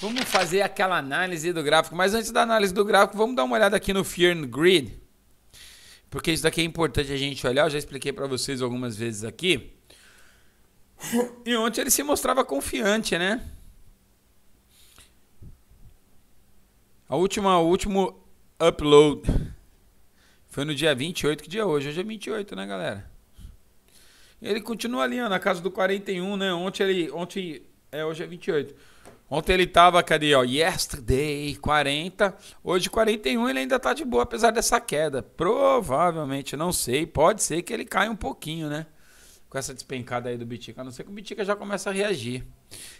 Vamos fazer aquela análise do gráfico. Mas antes da análise do gráfico, vamos dar uma olhada aqui no Fear and Greed. Porque isso daqui é importante a gente olhar. Eu já expliquei para vocês algumas vezes aqui. E ontem ele se mostrava confiante, né? A última, o último upload foi no dia 28. Que dia é hoje? Hoje é 28, né, galera? Ele continua ali, ó, na casa do 41, né? Ontem ele. Ontem. É, hoje é 28. Ontem ele estava, cadê? Ó, yesterday 40, hoje 41 ele ainda está de boa, apesar dessa queda. Provavelmente, não sei, pode ser que ele caia um pouquinho, né? Com essa despencada aí do Bitica, a não ser que o Bitica já começa a reagir.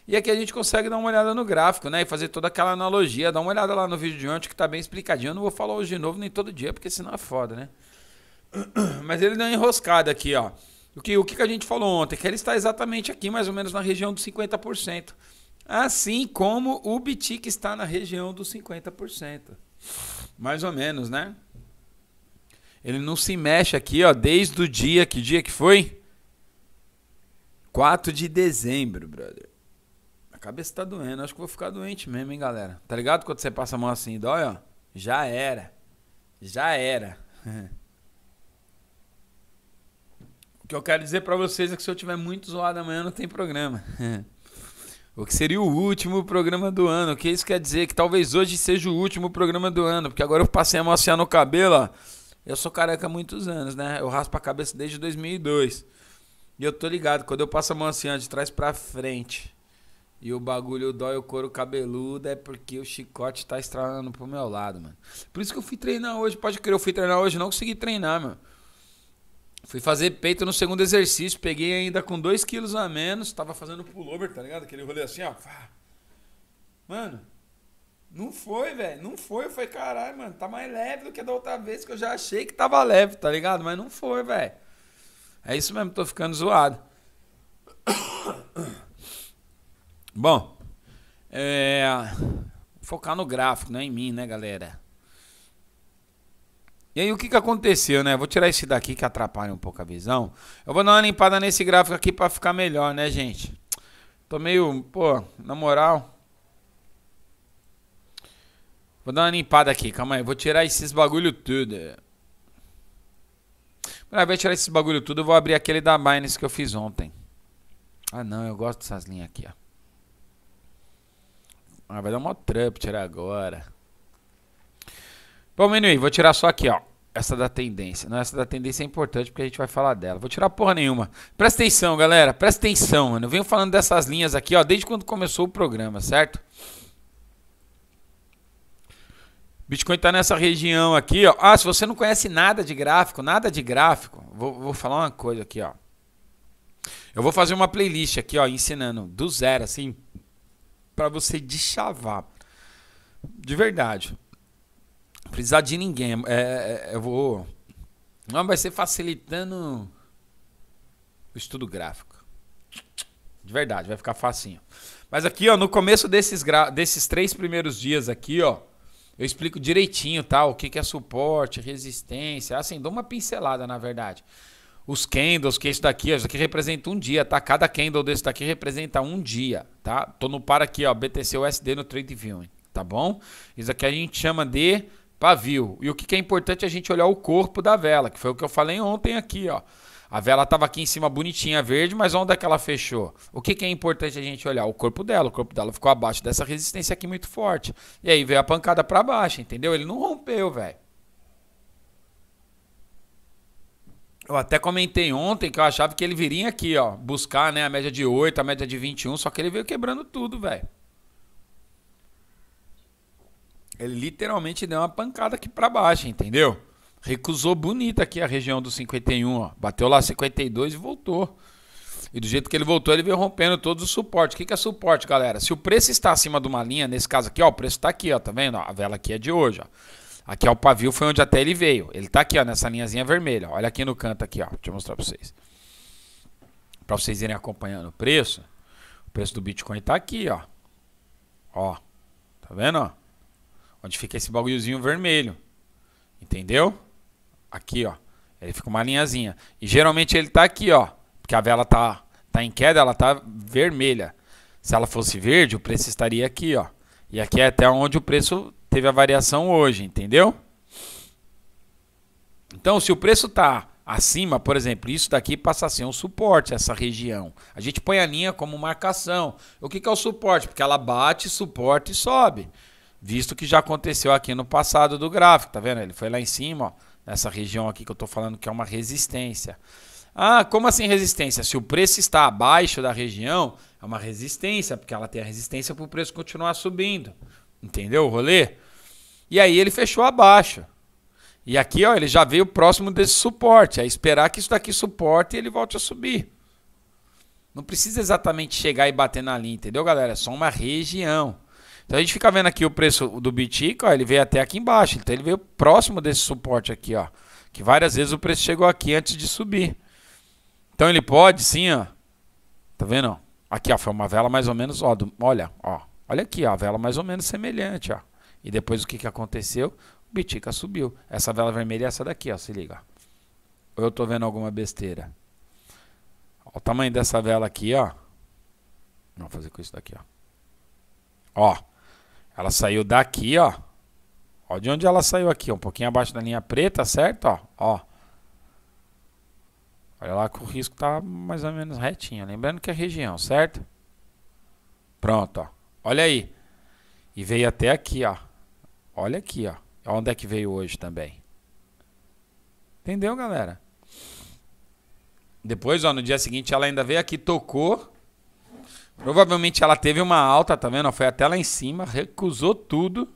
E aqui a gente consegue dar uma olhada no gráfico, né? E fazer toda aquela analogia, dá uma olhada lá no vídeo de ontem que está bem explicadinho. Eu não vou falar hoje de novo nem todo dia, porque senão é foda, né? Mas ele deu uma enroscada aqui, ó. O que, o que a gente falou ontem? Que ele está exatamente aqui, mais ou menos na região dos 50%. Assim como o BITIC está na região dos 50%. Mais ou menos, né? Ele não se mexe aqui, ó, desde o dia, que dia que foi? 4 de dezembro, brother. A cabeça tá doendo, acho que vou ficar doente mesmo, hein, galera. Tá ligado quando você passa a mão assim, dói, ó? Já era. Já era. o que eu quero dizer para vocês é que se eu tiver muito zoado amanhã não tem programa. O que seria o último programa do ano? O que isso quer dizer? Que talvez hoje seja o último programa do ano, porque agora eu passei a maciar no cabelo, ó. Eu sou careca há muitos anos, né? Eu raspo a cabeça desde 2002. E eu tô ligado, quando eu passo a mão assim, de trás pra frente, e o bagulho dói o couro cabeludo, é porque o chicote tá estralando pro meu lado, mano. Por isso que eu fui treinar hoje, pode crer, eu fui treinar hoje, não consegui treinar, mano. Fui fazer peito no segundo exercício, peguei ainda com 2 quilos a menos, tava fazendo pullover, tá ligado? Aquele rolê assim, ó. Mano, não foi, velho. Não foi. Foi caralho, mano. Tá mais leve do que da outra vez que eu já achei que tava leve, tá ligado? Mas não foi, velho. É isso mesmo, tô ficando zoado. Bom, é... focar no gráfico, não é em mim, né, galera? E aí o que, que aconteceu, né? Vou tirar esse daqui que atrapalha um pouco a visão. Eu vou dar uma limpada nesse gráfico aqui para ficar melhor, né, gente? Tô meio, pô, na moral. Vou dar uma limpada aqui, calma aí. Vou tirar esses bagulho tudo. Pra ver tirar esses bagulho tudo, eu vou abrir aquele da Binance que eu fiz ontem. Ah, não, eu gosto dessas linhas aqui, ó. Ah, vai dar uma trampo tirar agora. Bom, anyway, vou tirar só aqui, ó. Essa da tendência. Não, essa da tendência é importante porque a gente vai falar dela. Vou tirar porra nenhuma. Presta atenção, galera. Presta atenção, mano. Eu venho falando dessas linhas aqui, ó, desde quando começou o programa, certo? Bitcoin tá nessa região aqui, ó. Ah, se você não conhece nada de gráfico, nada de gráfico, vou, vou falar uma coisa aqui, ó. Eu vou fazer uma playlist aqui, ó, ensinando do zero, assim, para você deschavar. De verdade. Precisar de ninguém. É, é, é, eu vou. Não, vai ser facilitando o estudo gráfico. De verdade, vai ficar facinho. Mas aqui, ó, no começo desses, gra... desses três primeiros dias aqui, ó, eu explico direitinho, tá? O que, que é suporte, resistência. Assim, dou uma pincelada, na verdade. Os candles, que é isso daqui, ó, isso aqui representa um dia, tá? Cada candle desse daqui representa um dia, tá? Tô no par aqui, ó, BTC USD no TradeView, tá bom? Isso aqui a gente chama de pavio. E o que é importante é a gente olhar o corpo da vela, que foi o que eu falei ontem aqui, ó. A vela estava aqui em cima bonitinha, verde, mas onde é que ela fechou? O que, que, é importante a gente olhar? O corpo dela. O corpo dela ficou abaixo dessa resistência aqui muito forte. E aí veio a pancada para baixo, entendeu? Ele não rompeu, velho. Eu até comentei ontem que eu achava que ele viria aqui, ó, buscar, né, a média de 8, a média de 21, só que ele veio quebrando tudo, velho. Ele literalmente deu uma pancada aqui para baixo, entendeu? Recusou bonita aqui a região do 51, ó. Bateu lá 52 e voltou. E do jeito que ele voltou, ele veio rompendo todos os suportes. O que, que é suporte, galera? Se o preço está acima de uma linha, nesse caso aqui, ó, o preço está aqui, ó, tá vendo? a vela aqui é de hoje, ó. Aqui é o pavio, foi onde até ele veio. Ele está aqui, ó, nessa linhazinha vermelha. Olha aqui no canto aqui, ó. Deixa eu mostrar para vocês. Para vocês irem acompanhando o preço, o preço do Bitcoin está aqui, ó. Ó. Tá vendo, ó? Onde fica esse bagulhozinho vermelho. Entendeu? Aqui, ó. Ele fica uma linhazinha. E geralmente ele tá aqui, ó. Porque a vela tá, tá em queda, ela tá vermelha. Se ela fosse verde, o preço estaria aqui, ó. E aqui é até onde o preço teve a variação hoje, entendeu? Então, se o preço tá acima, por exemplo, isso daqui passa a ser um suporte, essa região. A gente põe a linha como marcação. O que, que é o suporte? Porque ela bate, suporte e sobe visto que já aconteceu aqui no passado do gráfico, tá vendo? Ele foi lá em cima, ó, nessa região aqui que eu estou falando que é uma resistência. Ah, como assim resistência? Se o preço está abaixo da região, é uma resistência, porque ela tem a resistência para o preço continuar subindo. Entendeu o rolê? E aí ele fechou abaixo. E aqui, ó, ele já veio próximo desse suporte. É esperar que isso daqui suporte e ele volte a subir. Não precisa exatamente chegar e bater na linha, entendeu, galera? É só uma região. Então a gente fica vendo aqui o preço do Bitic, ó, ele veio até aqui embaixo, então ele veio próximo desse suporte aqui, ó, que várias vezes o preço chegou aqui antes de subir. Então ele pode sim, ó. Tá vendo? Aqui, ó, foi uma vela mais ou menos, ó, do, olha, ó. Olha aqui, ó, a vela mais ou menos semelhante, ó. E depois o que que aconteceu? O Bitica subiu. Essa vela vermelha é essa daqui, ó, se liga. Ou eu tô vendo alguma besteira? Ó, o tamanho dessa vela aqui, ó. Vamos fazer com isso daqui, ó. Ó, ela saiu daqui, ó. Ó de onde ela saiu aqui, um pouquinho abaixo da linha preta, certo? Ó, ó. Olha lá que o risco tá mais ou menos retinho. Lembrando que é região, certo? Pronto, ó. Olha aí. E veio até aqui, ó. Olha aqui, ó. Onde é que veio hoje também. Entendeu, galera? Depois, ó, no dia seguinte ela ainda veio aqui, tocou Provavelmente ela teve uma alta, tá vendo? Foi até lá em cima, recusou tudo.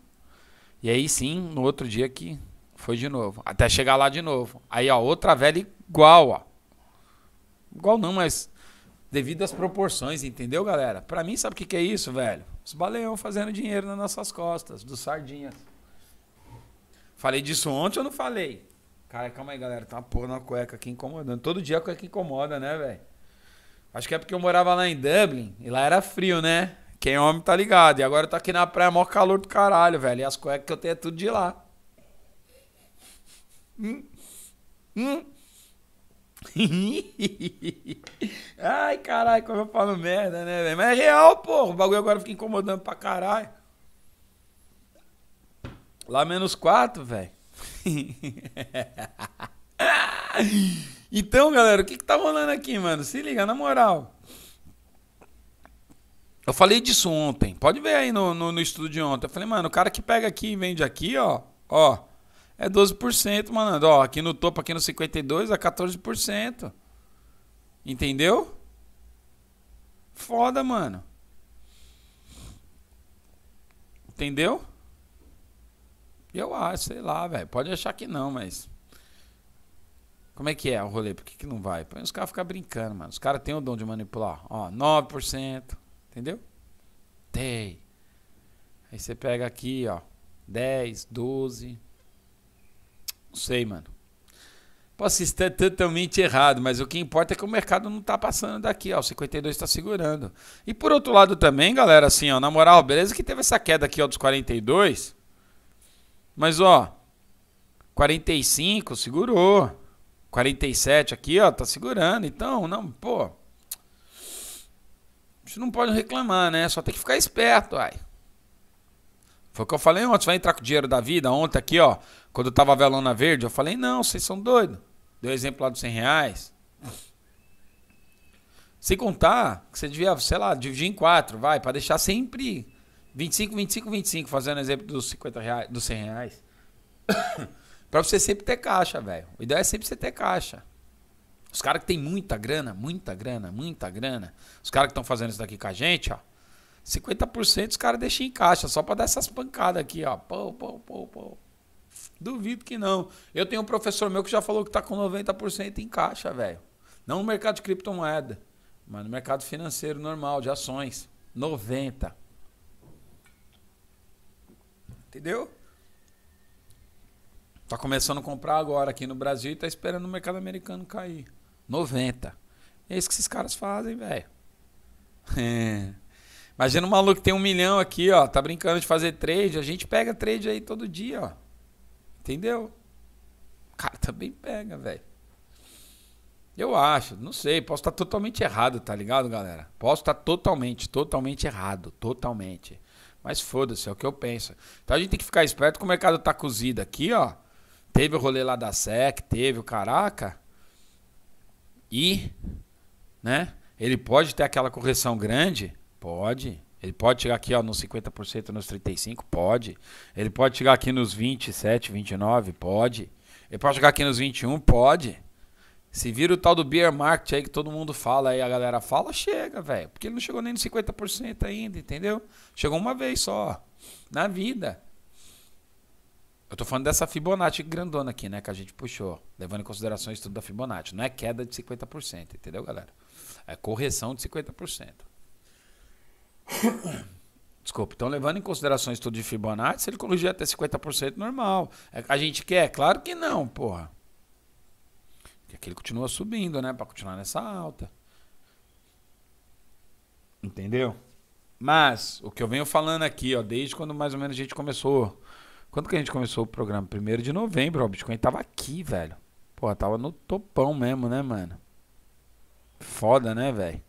E aí sim, no outro dia que foi de novo. Até chegar lá de novo. Aí, ó, outra velha igual, ó. Igual não, mas devido às proporções, entendeu, galera? Para mim, sabe o que, que é isso, velho? Os baleão fazendo dinheiro nas nossas costas, dos sardinhas. Falei disso ontem ou não falei? Cara, calma aí, galera. Tá uma porra na cueca aqui incomodando. Todo dia a cueca incomoda, né, velho? Acho que é porque eu morava lá em Dublin e lá era frio, né? Quem é homem tá ligado. E agora eu tá tô aqui na praia, maior calor do caralho, velho. E as cuecas que eu tenho é tudo de lá. Hum. Hum. Ai, caralho, como eu falo merda, né, velho? Mas é real, pô. O bagulho agora fica incomodando pra caralho. Lá menos quatro, velho. Então, galera, o que, que tá rolando aqui, mano? Se liga, na moral. Eu falei disso ontem. Pode ver aí no, no, no estudo de ontem. Eu falei, mano, o cara que pega aqui e vende aqui, ó. Ó. É 12%, mano. Ó, aqui no topo, aqui no 52, é 14%. Entendeu? Foda, mano. Entendeu? Eu acho, sei lá, velho. Pode achar que não, mas. Como é que é o rolê? Por que, que não vai? Os caras ficam brincando, mano. Os caras têm o dom de manipular. Ó, 9%. Entendeu? Tem. Aí você pega aqui, ó. 10, 12. Não sei, mano. Posso estar totalmente errado, mas o que importa é que o mercado não tá passando daqui, ó. 52 está segurando. E por outro lado também, galera, assim, ó. Na moral, beleza que teve essa queda aqui, ó, dos 42. Mas, ó. 45 segurou. 47 aqui, ó, tá segurando. Então, não, pô. A gente não pode reclamar, né? Só tem que ficar esperto, ai. Foi o que eu falei ontem, vai entrar com o dinheiro da vida. Ontem aqui, ó, quando eu tava velando na verde, eu falei, não, vocês são doidos. Deu exemplo lá dos 100 reais. Sem contar que você devia, sei lá, dividir em quatro, vai, para deixar sempre 25, 25, 25, fazendo exemplo dos 50 reais, dos 100 reais. Pra você sempre ter caixa, velho. O ideal é sempre você ter caixa. Os caras que tem muita grana, muita grana, muita grana. Os caras que estão fazendo isso daqui com a gente, ó. 50% os caras deixam em caixa, só pra dar essas pancadas aqui, ó. Pô, pô, pô, pô. Duvido que não. Eu tenho um professor meu que já falou que tá com 90% em caixa, velho. Não no mercado de criptomoeda, mas no mercado financeiro normal, de ações. 90%. Entendeu? Tá começando a comprar agora aqui no Brasil e tá esperando o mercado americano cair. 90. É isso que esses caras fazem, velho. É. Imagina um maluco que tem um milhão aqui, ó. Tá brincando de fazer trade. A gente pega trade aí todo dia, ó. Entendeu? O cara também pega, velho. Eu acho, não sei, posso estar tá totalmente errado, tá ligado, galera? Posso estar tá totalmente, totalmente errado, totalmente. Mas foda-se, é o que eu penso. Então a gente tem que ficar esperto que o mercado tá cozido aqui, ó. Teve o rolê lá da SEC, teve o caraca. E, né? Ele pode ter aquela correção grande? Pode. Ele pode chegar aqui ó, nos 50%, nos 35%? Pode. Ele pode chegar aqui nos 27%, 29%? Pode. Ele pode chegar aqui nos 21%? Pode. Se vira o tal do beer market aí que todo mundo fala, aí a galera fala, chega, velho. Porque ele não chegou nem nos 50% ainda, entendeu? Chegou uma vez só. Na vida. Eu tô falando dessa Fibonacci grandona aqui, né? Que a gente puxou, levando em consideração o estudo da Fibonacci. Não é queda de 50%, entendeu, galera? É correção de 50%. Desculpa, então levando em consideração o estudo de Fibonacci, ele corrigir até 50% normal. É, a gente quer? É claro que não, porra. aqui ele continua subindo, né? Para continuar nessa alta. Entendeu? Mas o que eu venho falando aqui, ó, desde quando mais ou menos a gente começou quando que a gente começou o programa? Primeiro de novembro, ó, o Bitcoin tava aqui, velho. Pô, tava no topão mesmo, né, mano? Foda, né, velho?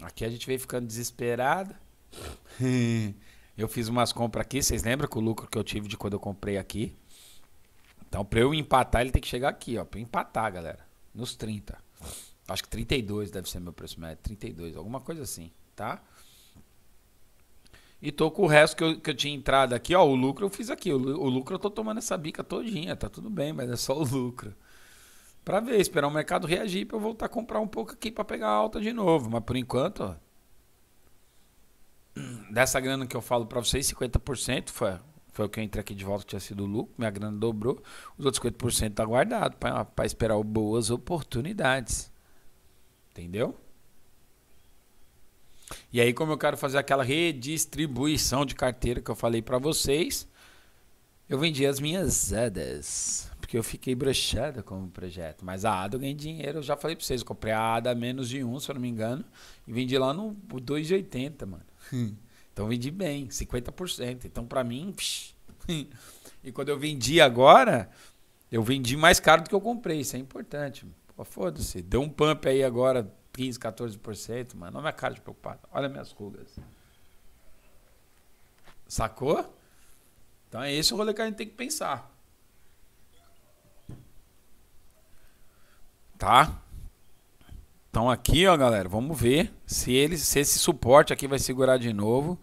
Aqui a gente veio ficando desesperado. eu fiz umas compras aqui, vocês lembram que o lucro que eu tive de quando eu comprei aqui? Então, pra eu empatar, ele tem que chegar aqui, ó. Pra eu empatar, galera. Nos 30. Acho que 32 deve ser meu preço médio. 32, alguma coisa assim, tá? E tô com o resto que eu, que eu tinha entrado aqui, ó. O lucro eu fiz aqui. O, o lucro eu tô tomando essa bica todinha, tá tudo bem, mas é só o lucro. Pra ver, esperar o mercado reagir pra eu voltar a comprar um pouco aqui pra pegar alta de novo. Mas por enquanto, ó. Dessa grana que eu falo pra vocês, 50% foi, foi o que eu entrei aqui de volta, que tinha sido lucro. Minha grana dobrou. Os outros 50% tá guardado pra, pra esperar boas oportunidades. Entendeu? E aí, como eu quero fazer aquela redistribuição de carteira que eu falei para vocês, eu vendi as minhas ADAs, porque eu fiquei brochado com o projeto. Mas a ADA eu ganhei dinheiro, eu já falei para vocês, eu comprei a ADA menos de um se eu não me engano, e vendi lá no 2,80, mano. Hum. Então vendi bem, 50%. Então para mim, psh. e quando eu vendi agora, eu vendi mais caro do que eu comprei, isso é importante. Foda-se, deu um pump aí agora 15, 14%, mano. Olha minha cara de preocupado. Olha minhas rugas. Sacou? Então é esse o rolê que a gente tem que pensar. Tá? Então aqui, ó, galera, vamos ver se ele, se esse suporte aqui vai segurar de novo.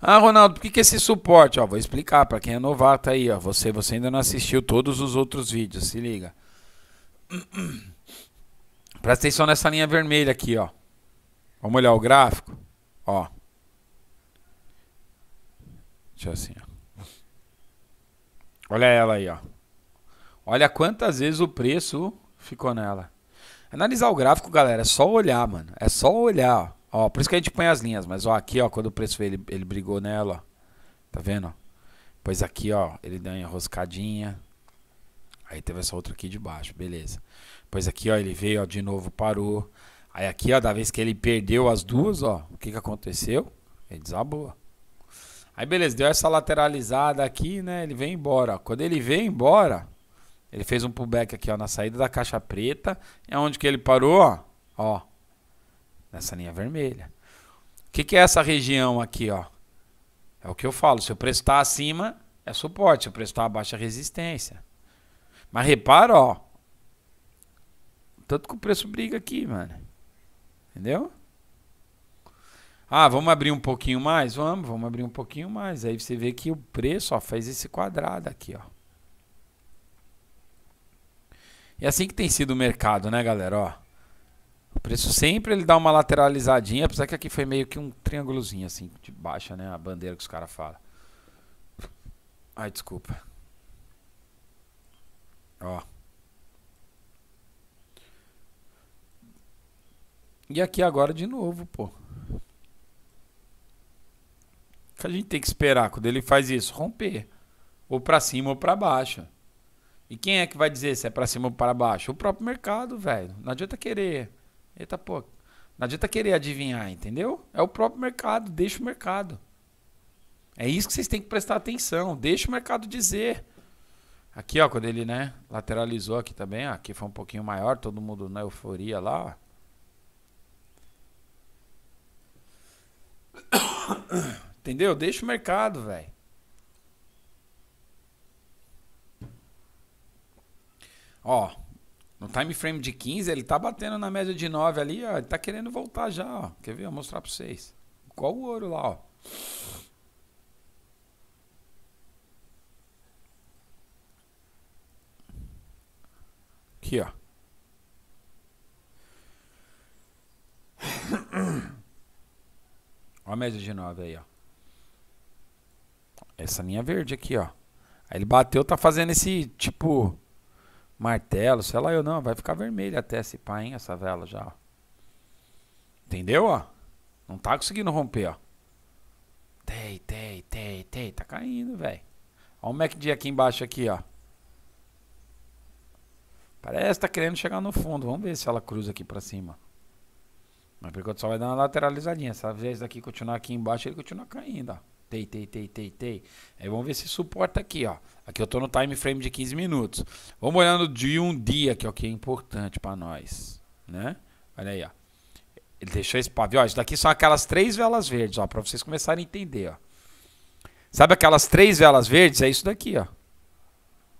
Ah, Ronaldo, por que, que esse suporte? Ó, vou explicar para quem é novato aí, ó. Você, você ainda não assistiu todos os outros vídeos, se liga. Presta atenção nessa linha vermelha aqui, ó. Vamos olhar o gráfico, ó. Deixa assim, ó. Olha ela aí, ó. Olha quantas vezes o preço ficou nela. Analisar o gráfico, galera, é só olhar, mano. É só olhar, ó. ó por isso que a gente põe as linhas, mas ó, aqui, ó, quando o preço ele, ele brigou nela, ó. Tá vendo, Pois aqui, ó, ele deu uma enroscadinha. Aí teve essa outra aqui de baixo, beleza. Pois aqui, ó, ele veio, ó, de novo parou. Aí aqui, ó, da vez que ele perdeu as duas, ó, o que que aconteceu? Ele desabou. Aí beleza, deu essa lateralizada aqui, né? Ele vem embora. Quando ele vem embora, ele fez um pullback aqui, ó, na saída da caixa preta. É onde que ele parou, ó. Ó. Nessa linha vermelha. O que, que é essa região aqui, ó? É o que eu falo. Se o preço acima, é suporte. Se o preço está abaixo, é resistência. Mas repara, ó. Tanto que o preço briga aqui, mano. Entendeu? Ah, vamos abrir um pouquinho mais? Vamos, vamos abrir um pouquinho mais. Aí você vê que o preço ó, faz esse quadrado aqui, ó. É assim que tem sido o mercado, né, galera? Ó, o preço sempre ele dá uma lateralizadinha, apesar que aqui foi meio que um triângulozinho assim, de baixa, né? A bandeira que os caras falam. Ai, desculpa. E aqui agora de novo, pô. Que a gente tem que esperar quando ele faz isso, romper ou para cima ou para baixo. E quem é que vai dizer se é para cima ou para baixo? O próprio mercado, velho. Não adianta querer. Eita, pô. Não adianta querer adivinhar, entendeu? É o próprio mercado, deixa o mercado. É isso que vocês têm que prestar atenção. Deixa o mercado dizer. Aqui, ó, quando ele, né, lateralizou aqui também, ó, aqui foi um pouquinho maior, todo mundo na euforia lá, ó. Entendeu? Deixa o mercado, velho. Ó, no time frame de 15, ele tá batendo na média de 9 ali, ó. Ele tá querendo voltar já, ó. Quer ver? Vou mostrar pra vocês. Qual o ouro lá, ó. Aqui, ó. Olha a média de 9 aí, ó. Essa linha verde aqui, ó. Aí ele bateu, tá fazendo esse tipo martelo, sei lá eu não. Vai ficar vermelho até esse pai, hein, essa vela já, ó. Entendeu, ó? Não tá conseguindo romper, ó. Tei, tei, tei, tei. Tá caindo, velho. Olha o MACD aqui embaixo aqui, ó. Parece que tá querendo chegar no fundo. Vamos ver se ela cruza aqui pra cima. Mas por enquanto só vai dar uma lateralizadinha. Se esse daqui continuar aqui embaixo, ele continua caindo, ó. Tei, tei, tei, tei, tei. Aí vamos ver se suporta aqui, ó. Aqui eu tô no time frame de 15 minutos. Vamos olhando de um dia, que é o que é importante para nós, né? Olha aí, ó. Ele deixou esse pavio, ó. Isso daqui são aquelas três velas verdes, ó, para vocês começarem a entender, ó. Sabe aquelas três velas verdes? É isso daqui, ó.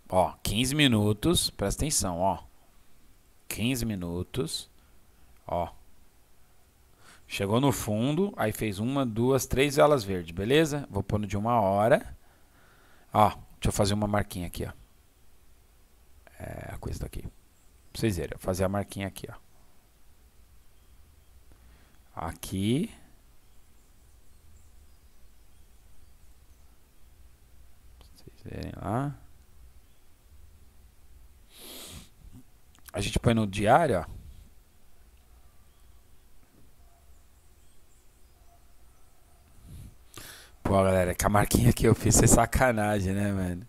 Ó, 15 minutos, presta atenção, ó. 15 minutos, ó. Chegou no fundo, aí fez uma, duas, três velas verdes, beleza? Vou pondo de uma hora. Ó, deixa eu fazer uma marquinha aqui, ó. É a coisa daqui. Pra vocês verem, fazer a marquinha aqui, ó. Aqui. Pra vocês verem lá. A gente põe no diário, ó. Pô, galera, com a marquinha que eu fiz é sacanagem, né, mano?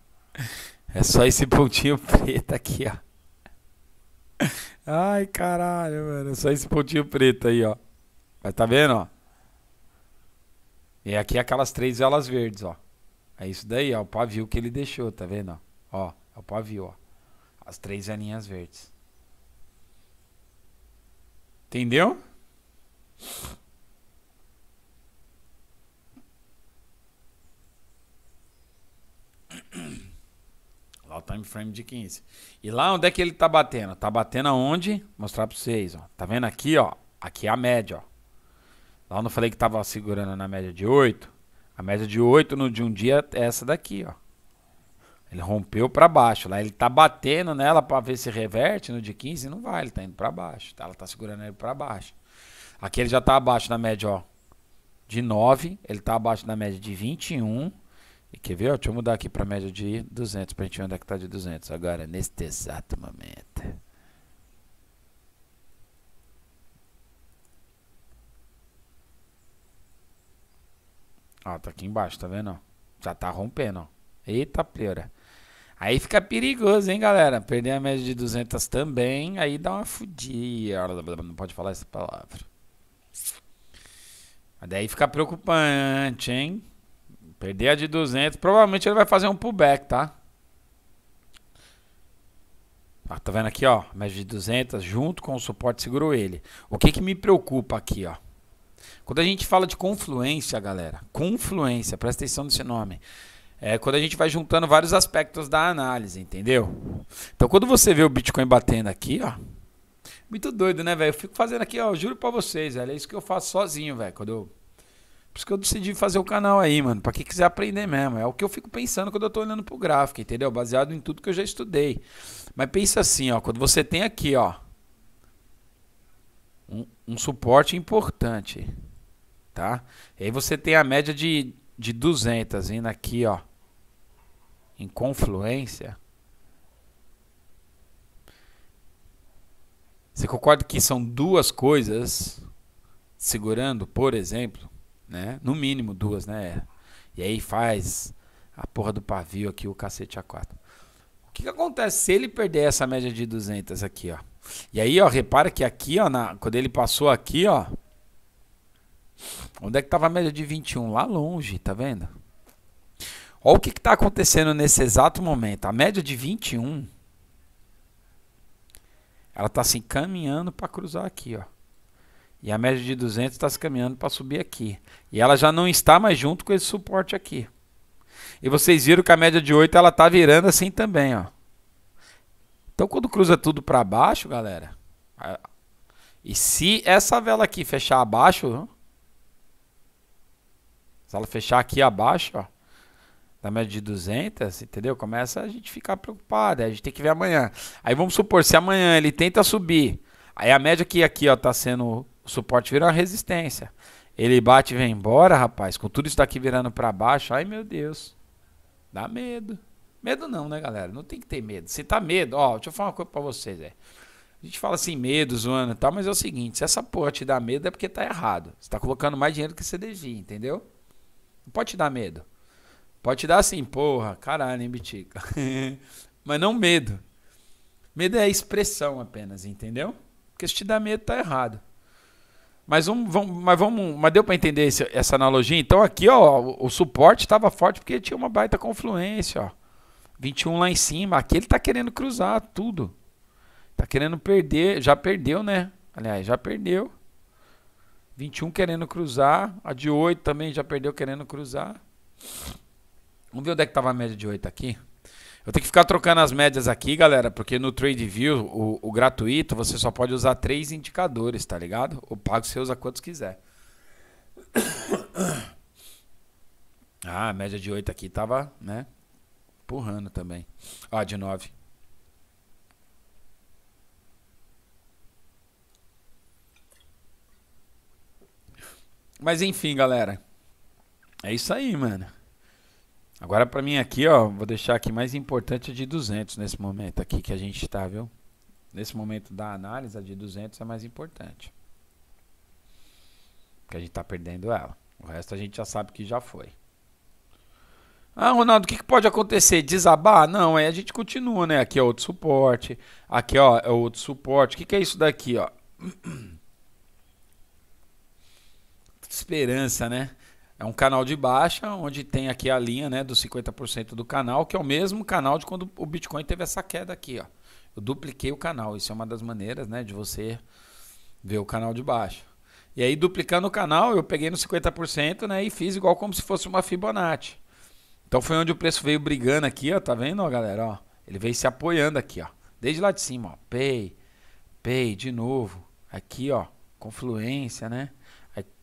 É só esse pontinho preto aqui, ó. Ai, caralho, mano. É só esse pontinho preto aí, ó. Mas tá vendo, ó? E aqui é aquelas três velas verdes, ó. É isso daí, ó. O pavio que ele deixou, tá vendo? Ó, é o pavio, ó. As três velinhas verdes. Entendeu? time frame de 15. E lá onde é que ele tá batendo? Tá batendo aonde? Vou mostrar para vocês, ó. Tá vendo aqui, ó? Aqui é a média, ó. Lá eu não falei que tava segurando na média de 8. A média de 8 no de um dia é essa daqui, ó. Ele rompeu para baixo. Lá ele tá batendo nela para ver se reverte no de 15, não vai, ele tá indo para baixo. Tá, ela tá segurando ele para baixo. Aqui ele já tá abaixo da média, ó, de 9, ele tá abaixo da média de 21. E quer ver? Ó, deixa eu mudar aqui para média de 200, para a gente ver onde é que está de 200 agora, neste exato momento. Ó, tá aqui embaixo, tá vendo? Já tá rompendo, ó. Eita, pleura. Aí fica perigoso, hein, galera? Perder a média de 200 também, aí dá uma fodida. Não pode falar essa palavra. Mas daí fica preocupante, hein? Perder a de 200. Provavelmente ele vai fazer um pullback, tá? Ah, tá vendo aqui, ó? Média de 200 junto com o suporte segurou ele. O que que me preocupa aqui, ó? Quando a gente fala de confluência, galera, confluência, presta atenção nesse nome. É quando a gente vai juntando vários aspectos da análise, entendeu? Então, quando você vê o Bitcoin batendo aqui, ó, muito doido, né, velho? Eu fico fazendo aqui, ó, juro para vocês, velho, é isso que eu faço sozinho, velho, quando eu por isso que eu decidi fazer o canal aí, mano. Pra quem quiser aprender mesmo. É o que eu fico pensando quando eu tô olhando pro gráfico, entendeu? Baseado em tudo que eu já estudei. Mas pensa assim, ó. Quando você tem aqui, ó. Um, um suporte importante. Tá? E aí você tem a média de, de 200 indo aqui, ó. Em confluência. Você concorda que são duas coisas segurando, por exemplo? né? No mínimo duas, né? E aí faz a porra do pavio aqui, o cacete a quatro. O que, que acontece se ele perder essa média de 200 aqui, ó? E aí, ó, repara que aqui, ó, na, quando ele passou aqui, ó, onde é que tava a média de 21? Lá longe, tá vendo? Olha o que está acontecendo nesse exato momento. A média de 21, ela está se assim, encaminhando para cruzar aqui, ó. E a média de 200 está se caminhando para subir aqui. E ela já não está mais junto com esse suporte aqui. E vocês viram que a média de 8 ela está virando assim também. Ó. Então quando cruza tudo para baixo, galera. E se essa vela aqui fechar abaixo. Se ela fechar aqui abaixo, ó da média de 200, entendeu? Começa a gente ficar preocupado, a gente tem que ver amanhã. Aí vamos supor, se amanhã ele tenta subir, aí a média que aqui ó, tá sendo o suporte vira uma resistência. Ele bate e vem embora, rapaz. Com tudo isso daqui virando para baixo, ai meu Deus. Dá medo. Medo não, né, galera? Não tem que ter medo. Se tá medo, ó, deixa eu falar uma coisa para vocês, é. A gente fala assim, medo, zoando e tal, mas é o seguinte, se essa porra te dá medo é porque tá errado. Você tá colocando mais dinheiro que você devia, entendeu? Não pode te dar medo. Pode te dar assim, porra, caralho, hein, bitica. mas não medo. Medo é expressão apenas, entendeu? Porque se te dá medo, tá errado. Mas um vamos, mas vamos, mas deu para entender esse, essa analogia. Então aqui, ó, o, o suporte estava forte porque tinha uma baita confluência, ó. 21 lá em cima, aqui ele tá querendo cruzar tudo. Tá querendo perder, já perdeu, né? Aliás, já perdeu. 21 querendo cruzar, a de 8 também já perdeu querendo cruzar. Vamos ver onde é que tava a média de 8 aqui. Eu tenho que ficar trocando as médias aqui, galera, porque no TradeView, o, o gratuito, você só pode usar três indicadores, tá ligado? O pago você usa quantos quiser. Ah, a média de 8 aqui tava, né? Empurrando também. Ó, ah, de 9. Mas enfim, galera. É isso aí, mano. Agora para mim aqui, ó, vou deixar aqui mais importante a de 200 nesse momento aqui que a gente está, viu? Nesse momento da análise, a de 200 é mais importante. Porque a gente está perdendo ela. O resto a gente já sabe que já foi. Ah, Ronaldo, o que, que pode acontecer? Desabar? Não, aí a gente continua, né? Aqui é outro suporte. Aqui, ó, é outro suporte. O que, que é isso daqui, ó? Esperança, né? É um canal de baixa, onde tem aqui a linha né, dos 50% do canal, que é o mesmo canal de quando o Bitcoin teve essa queda aqui. Ó. Eu dupliquei o canal. Isso é uma das maneiras né, de você ver o canal de baixa. E aí, duplicando o canal, eu peguei no 50% né, e fiz igual como se fosse uma Fibonacci. Então foi onde o preço veio brigando aqui, ó. Tá vendo, ó, galera? Ó, ele veio se apoiando aqui, ó. Desde lá de cima, ó. Pay, pay, de novo. Aqui, ó. Confluência, né?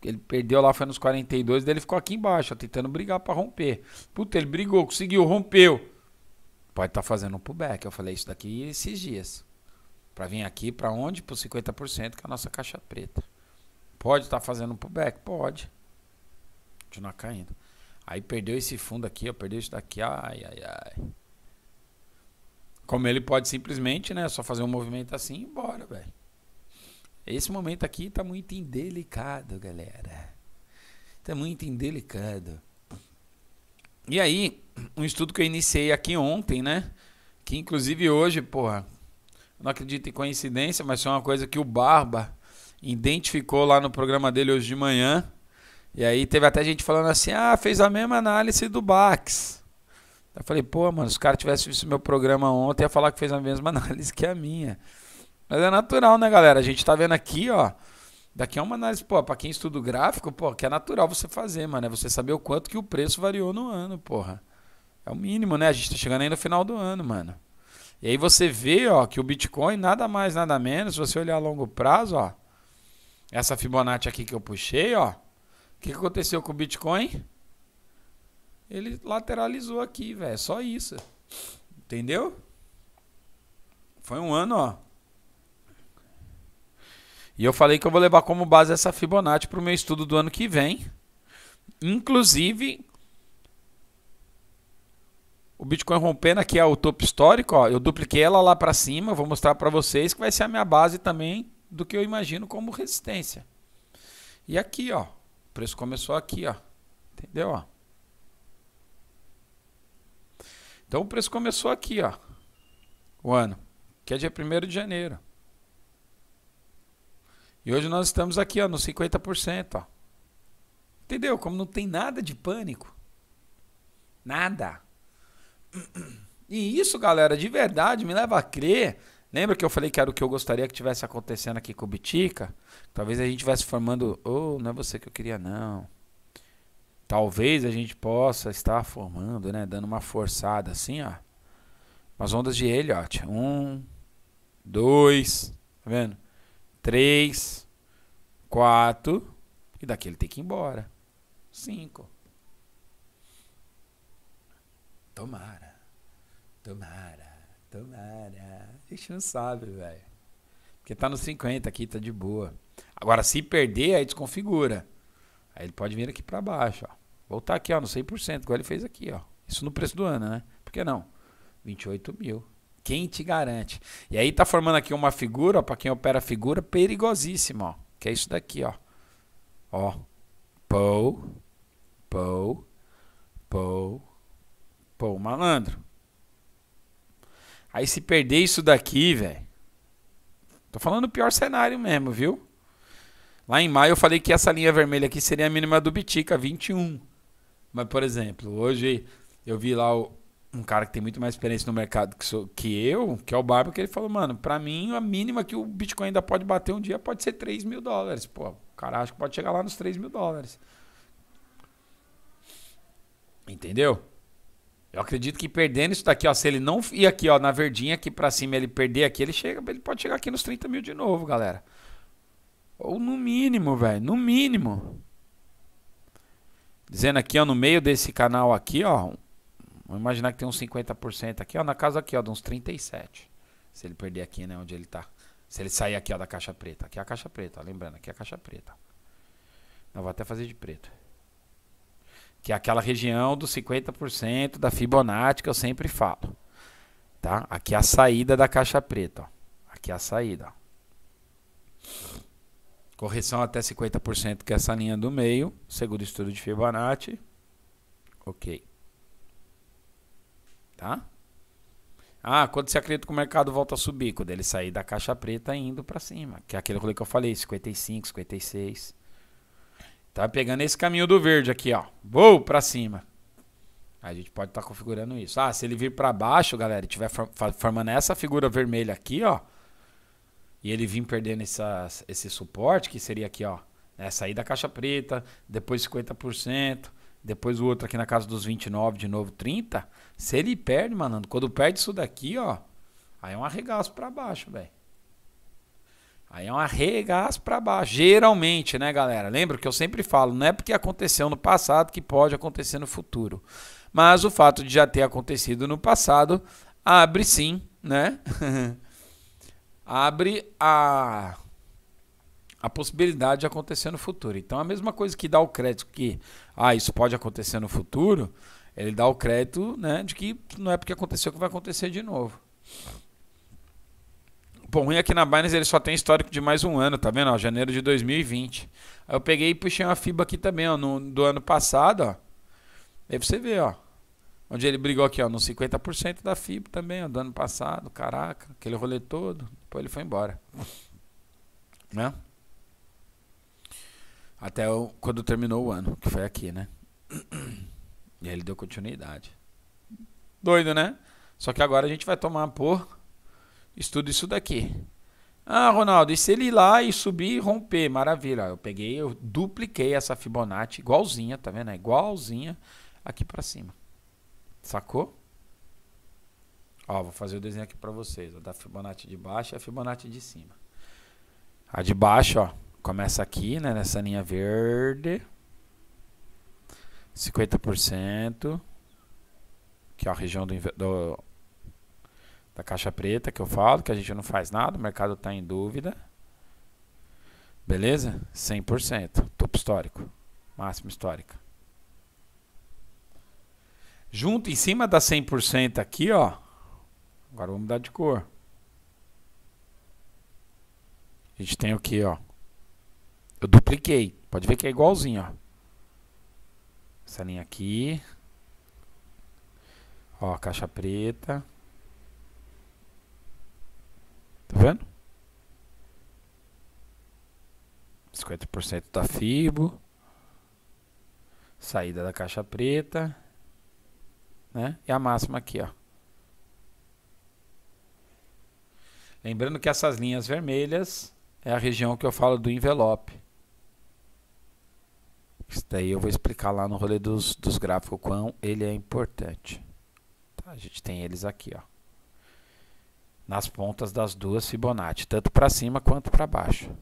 ele perdeu lá, foi nos 42, daí ele ficou aqui embaixo, ó, tentando brigar para romper. Puta, ele brigou, conseguiu, rompeu. Pode estar tá fazendo um pullback. Eu falei isso daqui é esses dias. Para vir aqui, para onde? Para 50%, que é a nossa caixa preta. Pode estar tá fazendo um pullback? Pode. Continuar caindo. Aí perdeu esse fundo aqui, ó, perdeu isso daqui. Ai, ai, ai. Como ele pode simplesmente, né, só fazer um movimento assim e ir embora, velho. Esse momento aqui está muito indelicado, galera. Está muito indelicado. E aí, um estudo que eu iniciei aqui ontem, né? Que inclusive hoje, porra, não acredito em coincidência, mas foi uma coisa que o Barba identificou lá no programa dele hoje de manhã. E aí teve até gente falando assim: ah, fez a mesma análise do Bax. Eu falei, pô, mano, se o cara tivesse visto meu programa ontem, ia falar que fez a mesma análise que a minha. Mas é natural, né, galera? A gente tá vendo aqui, ó. Daqui é uma análise, pô, pra quem estuda o gráfico, pô, que é natural você fazer, mano. É você saber o quanto que o preço variou no ano, porra. É o mínimo, né? A gente tá chegando aí no final do ano, mano. E aí você vê, ó, que o Bitcoin, nada mais, nada menos, se você olhar a longo prazo, ó. Essa Fibonacci aqui que eu puxei, ó. O que, aconteceu com o Bitcoin? Ele lateralizou aqui, velho. É só isso. Entendeu? Foi um ano, ó. E eu falei que eu vou levar como base essa Fibonacci para o meu estudo do ano que vem. Inclusive, o Bitcoin rompendo aqui é o topo histórico, ó, eu dupliquei ela lá para cima, vou mostrar para vocês que vai ser a minha base também do que eu imagino como resistência. E aqui, ó, o preço começou aqui, ó. Entendeu, ó? Então o preço começou aqui, ó. O ano, que é dia 1 de janeiro. E hoje nós estamos aqui, ó, nos 50%. Ó. Entendeu? Como não tem nada de pânico. Nada. E isso, galera, de verdade, me leva a crer. Lembra que eu falei que era o que eu gostaria que tivesse acontecendo aqui com o Bitica? Talvez a gente estivesse formando. Oh, não é você que eu queria, não. Talvez a gente possa estar formando, né? Dando uma forçada assim, ó. Umas ondas de Elliot. Um, dois. Tá vendo? três, quatro, e daqui ele tem que ir embora. Cinco. Tomara, tomara, tomara. A gente não sabe, velho. Porque tá nos 50 aqui, tá de boa. Agora, se perder, aí desconfigura. Aí ele pode vir aqui para baixo, ó. Voltar aqui, ó, no 100%, igual ele fez aqui, ó. Isso no preço do ano, né? Por que não? 28 mil. Quem te garante? E aí tá formando aqui uma figura, para quem opera figura, perigosíssima, ó. Que é isso daqui, ó. Ó. Pou, pou, pou, pou. Malandro. Aí se perder isso daqui, velho. Tô falando o pior cenário mesmo, viu? Lá em maio eu falei que essa linha vermelha aqui seria a mínima do Bitica, 21. Mas, por exemplo, hoje eu vi lá o, um cara que tem muito mais experiência no mercado que, sou, que eu, que é o Barba, que ele falou, mano, para mim a mínima que o Bitcoin ainda pode bater um dia pode ser 3 mil dólares. Pô, o cara acha que pode chegar lá nos 3 mil dólares. Entendeu? Eu acredito que perdendo isso daqui, ó, se ele não ir aqui, ó, na verdinha aqui para cima, ele perder aqui, ele chega, ele pode chegar aqui nos 30 mil de novo, galera. Ou no mínimo, velho, no mínimo. Dizendo aqui, ó, no meio desse canal aqui, ó, Vamos imaginar que tem uns 50% aqui, ó, na casa aqui, ó, de uns 37. Se ele perder aqui, né, onde ele tá. Se ele sair aqui, ó, da caixa preta. Aqui é a caixa preta, ó, lembrando, aqui é a caixa preta. Não, vou até fazer de preto. Que é aquela região dos 50% da Fibonacci que eu sempre falo. Tá? Aqui é a saída da caixa preta, ó. Aqui é a saída, ó. Correção até 50%, que é essa linha do meio, segundo estudo de Fibonacci. OK. Tá? Ah, quando você acredita que o mercado volta a subir? Quando ele sair da caixa preta indo para cima. Que é aquele que eu falei, 55, 56. Tá pegando esse caminho do verde aqui, ó. Vou para cima. A gente pode estar tá configurando isso. Ah, se ele vir para baixo, galera, e tiver formando essa figura vermelha aqui, ó. E ele vir perdendo essa, esse suporte, que seria aqui, ó. Né, sair da caixa preta, depois 50%. Depois o outro aqui na casa dos 29, de novo 30. Se ele perde, mano, quando perde isso daqui, ó. Aí é um arregaço pra baixo, velho. Aí é um arregaço pra baixo. Geralmente, né, galera? Lembra que eu sempre falo, não é porque aconteceu no passado que pode acontecer no futuro. Mas o fato de já ter acontecido no passado abre sim, né? abre a a possibilidade de acontecer no futuro. Então, a mesma coisa que dá o crédito que ah, isso pode acontecer no futuro, ele dá o crédito né, de que não é porque aconteceu que vai acontecer de novo. Bom, ruim aqui é na Binance ele só tem histórico de mais um ano, tá vendo? Ó, janeiro de 2020. Aí eu peguei e puxei uma FIBA aqui também, ó, no, do ano passado, ó. Aí você vê, ó. Onde ele brigou aqui, ó, nos 50% da FIBA também, ó, do ano passado, caraca, aquele rolê todo. Depois ele foi embora. Né? Até o, quando terminou o ano, que foi aqui, né? E aí ele deu continuidade. Doido, né? Só que agora a gente vai tomar por estudo isso daqui. Ah, Ronaldo, e se ele ir lá e subir e romper? Maravilha. Eu peguei, eu dupliquei essa Fibonacci igualzinha, tá vendo? É igualzinha aqui para cima. Sacou? Ó, vou fazer o desenho aqui para vocês. Ó, da Fibonacci de baixo e a Fibonacci de cima. A de baixo, ó começa aqui, né, nessa linha verde. 50%, que é a região do, do, da caixa preta que eu falo, que a gente não faz nada, o mercado está em dúvida. Beleza? 100%, topo histórico, máximo histórico. Junto em cima da 100% aqui, ó. Agora vou mudar de cor. A gente tem o que, ó? Eu dupliquei. Pode ver que é igualzinho, ó. Essa linha aqui. Ó, caixa preta. Tá vendo? 50% da FIBO. Saída da caixa preta. Né? E a máxima aqui, ó. Lembrando que essas linhas vermelhas é a região que eu falo do envelope. Isso daí eu vou explicar lá no rolê dos, dos gráficos quão ele é importante. Tá, a gente tem eles aqui, ó. Nas pontas das duas Fibonacci, tanto para cima quanto para baixo,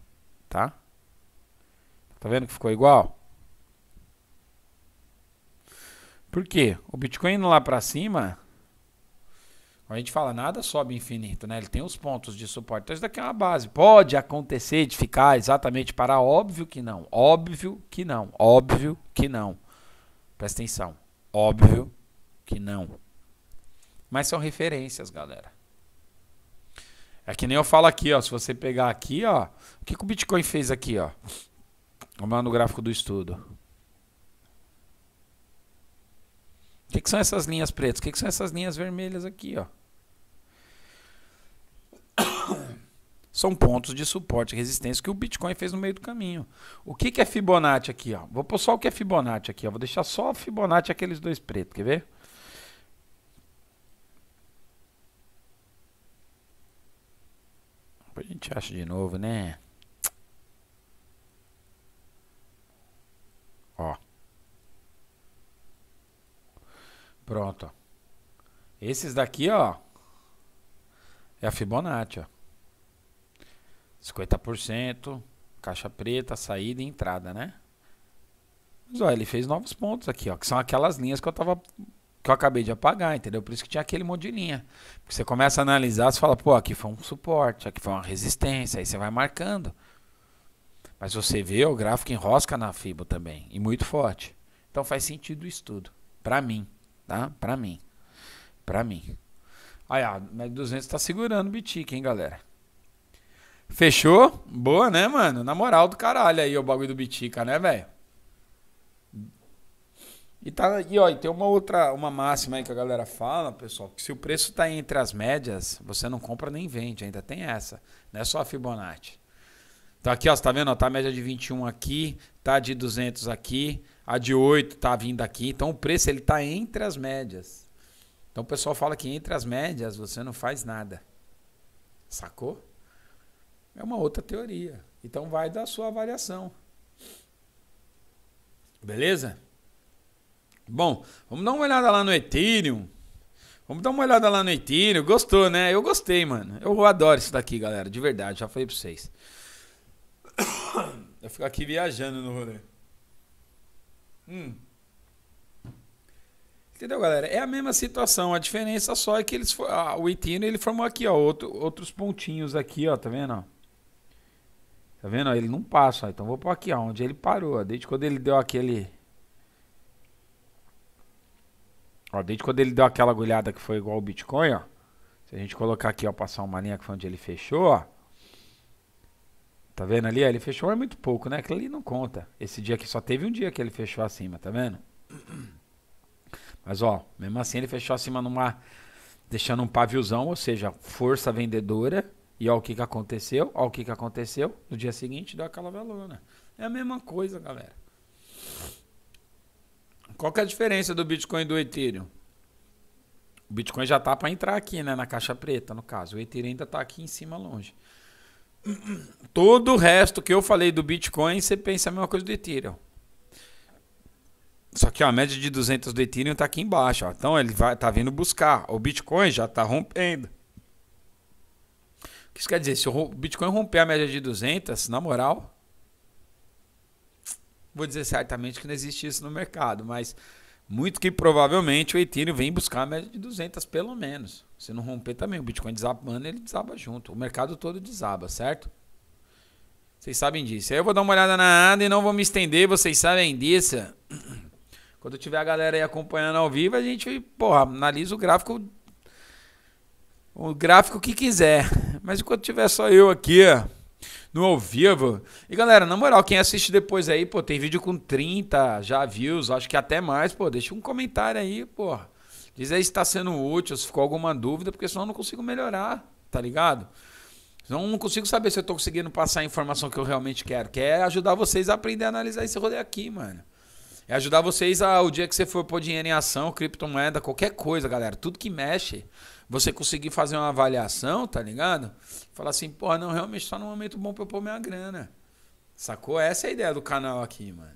tá? Tá vendo que ficou igual? Por quê? O Bitcoin indo lá para cima, a gente fala nada sobe infinito, né? Ele tem os pontos de suporte. Então isso daqui é uma base. Pode acontecer de ficar exatamente para óbvio que não. Óbvio que não. Óbvio que não. Presta atenção. Óbvio que não. Mas são referências, galera. É que nem eu falo aqui, ó. Se você pegar aqui, ó. O que, que o Bitcoin fez aqui, ó? Vamos lá no gráfico do estudo. O que, que são essas linhas pretas? O que, que são essas linhas vermelhas aqui, ó? São pontos de suporte e resistência que o Bitcoin fez no meio do caminho. O que, que é Fibonacci aqui? Ó? Vou pôr só o que é Fibonacci aqui. Ó. Vou deixar só Fibonacci aqueles dois pretos. Quer ver? Depois a gente acha de novo, né? Ó. Pronto. Esses daqui, ó. É a Fibonacci, ó. 50%, caixa preta, saída e entrada, né? Mas, ó, ele fez novos pontos aqui, ó, que são aquelas linhas que eu tava que eu acabei de apagar, entendeu? Por isso que tinha aquele monte de linha. Porque você começa a analisar, você fala, pô, aqui foi um suporte, aqui foi uma resistência, aí você vai marcando. Mas você vê o gráfico enrosca na fibra também, e muito forte. Então faz sentido o estudo, para mim, tá? Para mim. Para mim. Aí, ó, o MEG 200 tá segurando o BTIC, hein, galera? Fechou? Boa, né, mano? Na moral do caralho aí, o bagulho do Bitica, né, velho? E, tá, e, ó, tem uma outra, uma máxima aí que a galera fala, pessoal, que se o preço tá entre as médias, você não compra nem vende, ainda tem essa. Não é só a Fibonacci. Então aqui, ó, você tá vendo? Ó, tá a média de 21 aqui, tá de 200 aqui, a de 8 tá vindo aqui. Então o preço, ele tá entre as médias. Então o pessoal fala que entre as médias você não faz nada. Sacou? É uma outra teoria. Então vai da sua avaliação. Beleza? Bom, vamos dar uma olhada lá no Ethereum. Vamos dar uma olhada lá no Ethereum. Gostou, né? Eu gostei, mano. Eu adoro isso daqui, galera. De verdade, já falei pra vocês. Eu fico aqui viajando no rolê. Hum. Entendeu, galera? É a mesma situação. A diferença só é que eles, ah, o Ethereum ele formou aqui, ó, outro, outros pontinhos aqui, ó, tá vendo? Ó? Tá vendo? Ele não passa. Então vou pôr aqui, ó, onde ele parou. Desde quando ele deu aquele... desde quando ele deu aquela agulhada que foi igual o Bitcoin, ó. Se a gente colocar aqui, ó, passar uma linha que foi onde ele fechou, ó. Tá vendo ali? Ele fechou é muito pouco, né? Aquilo ali não conta. Esse dia aqui só teve um dia que ele fechou acima, tá vendo? Mas ó, mesmo assim ele fechou acima numa. deixando um paviozão, ou seja, força vendedora. E olha o que, que aconteceu, olha o que, que aconteceu. No dia seguinte deu aquela velona. É a mesma coisa, galera. Qual que é a diferença do Bitcoin e do Ethereum? O Bitcoin já tá para entrar aqui, né? Na caixa preta, no caso. O Ethereum ainda tá aqui em cima, longe. Todo o resto que eu falei do Bitcoin, você pensa a mesma coisa do Ethereum. Só que ó, a média de 200 do Ethereum tá aqui embaixo. Ó. Então ele vai, tá vindo buscar. O Bitcoin já tá rompendo. Isso quer dizer, se o Bitcoin romper a média de 200, na moral, vou dizer certamente que não existe isso no mercado, mas muito que provavelmente o Ethereum vem buscar a média de 200 pelo menos. Se não romper também, o Bitcoin desabando, ele desaba junto. O mercado todo desaba, certo? Vocês sabem disso. Aí eu vou dar uma olhada na ADA e não vou me estender, vocês sabem disso. Quando tiver a galera aí acompanhando ao vivo, a gente, porra, analisa o gráfico o gráfico que quiser. Mas enquanto tiver só eu aqui, no ao vivo. E galera, na moral, quem assiste depois aí, pô, tem vídeo com 30 já views, acho que até mais, pô, deixa um comentário aí, pô. Diz aí se tá sendo útil, se ficou alguma dúvida, porque senão eu não consigo melhorar, tá ligado? Senão eu não consigo saber se eu tô conseguindo passar a informação que eu realmente quero. Quer é ajudar vocês a aprender a analisar esse rolê aqui, mano. É ajudar vocês ao dia que você for pôr dinheiro em ação, criptomoeda, qualquer coisa, galera. Tudo que mexe, você conseguir fazer uma avaliação, tá ligado? Falar assim, porra, não, realmente tá num momento bom pra eu pôr minha grana. Sacou? Essa é a ideia do canal aqui, mano.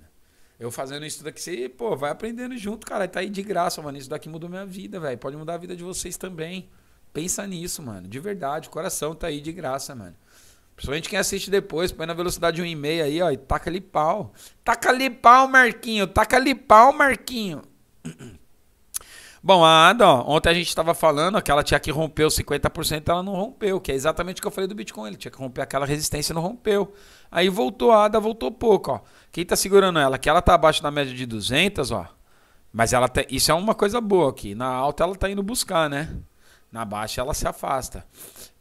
Eu fazendo isso daqui, você, pô, vai aprendendo junto, cara. Tá aí de graça, mano. Isso daqui mudou minha vida, velho. Pode mudar a vida de vocês também. Pensa nisso, mano. De verdade, o coração tá aí de graça, mano. Principalmente quem assiste depois, põe na velocidade 1,5 aí, ó, e taca ali pau. Taca ali pau, Marquinho, taca ali pau, Marquinho. Bom, a Ada, ó, ontem a gente estava falando ó, que ela tinha que romper os 50%, ela não rompeu, que é exatamente o que eu falei do Bitcoin, ele tinha que romper aquela resistência não rompeu. Aí voltou a Ada, voltou pouco, ó. Quem está segurando ela? Que ela tá abaixo da média de 200, ó. Mas ela tá, isso é uma coisa boa aqui. Na alta ela tá indo buscar, né? Na baixa ela se afasta.